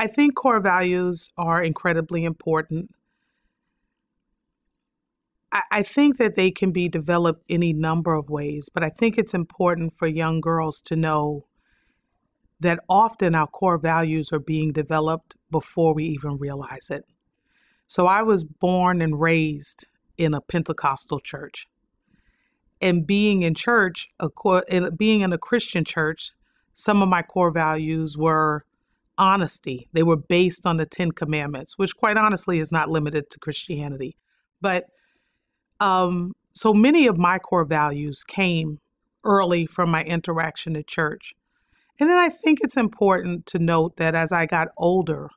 I think core values are incredibly important. I, think that they can be developed any number of ways, but I think it's important for young girls to know that often our core values are being developed before we even realize it. So I was born and raised in a Pentecostal church. And being in church, being in a Christian church, some of my core values were honesty. They were based on the Ten Commandments, which, quite honestly, is not limited to Christianity. But um, so many of my core values came early from my interaction at church. And then I think it's important to note that as I got older,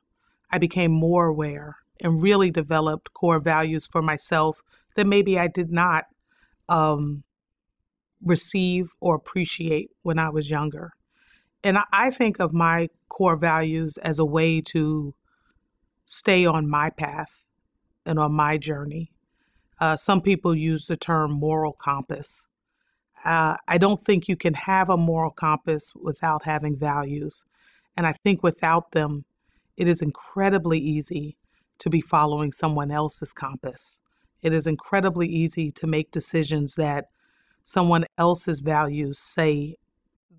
I became more aware and really developed core values for myself that maybe I did not um, receive or appreciate when I was younger. And I think of my core values as a way to stay on my path and on my journey. Uh, some people use the term moral compass. Uh, I don't think you can have a moral compass without having values. And I think without them, it is incredibly easy to be following someone else's compass. It is incredibly easy to make decisions that someone else's values say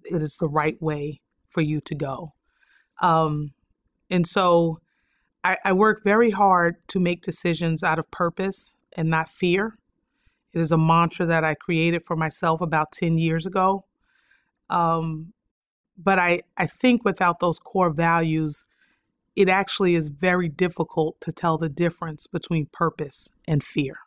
it is the right way for you to go. Um, and so I, I work very hard to make decisions out of purpose and not fear. It is a mantra that I created for myself about 10 years ago. Um, but I, I think without those core values, it actually is very difficult to tell the difference between purpose and fear.